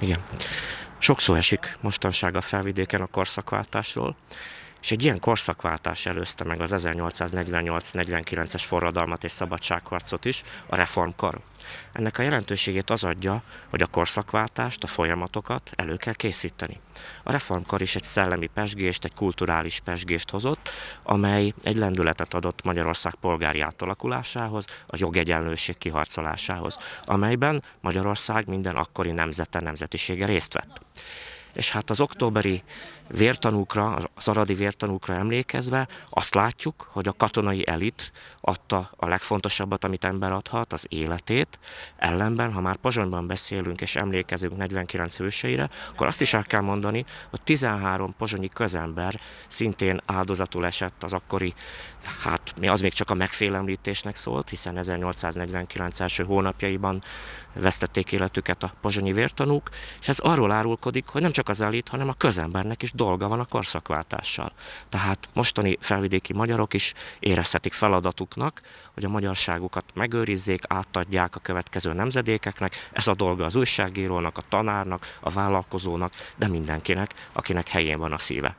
Igen. Sok szó esik mostanság a felvidéken a korszakváltásról és egy ilyen korszakváltás előzte meg az 1848-49-es forradalmat és szabadságharcot is, a reformkor. Ennek a jelentőségét az adja, hogy a korszakváltást, a folyamatokat elő kell készíteni. A reformkor is egy szellemi pesgést, egy kulturális pesgést hozott, amely egy lendületet adott Magyarország polgári átalakulásához, a jogegyenlőség kiharcolásához, amelyben Magyarország minden akkori nemzete, nemzetisége részt vett és hát az októberi vértanúkra, az aradi vértanúkra emlékezve azt látjuk, hogy a katonai elit adta a legfontosabbat, amit ember adhat, az életét. Ellenben, ha már Pozsonyban beszélünk és emlékezünk 49 hőseire, akkor azt is el kell mondani, hogy 13 pozsonyi közember szintén áldozatul esett az akkori, hát mi az még csak a megfélemlítésnek szólt, hiszen 1849 első hónapjaiban vesztették életüket a pozsonyi vértanúk, és ez arról árulkodik, hogy nem csak csak az elit, hanem a közembernek is dolga van a korszakváltással. Tehát mostani felvidéki magyarok is érezhetik feladatuknak, hogy a magyarságukat megőrizzék, átadják a következő nemzedékeknek. Ez a dolga az újságírónak, a tanárnak, a vállalkozónak, de mindenkinek, akinek helyén van a szíve.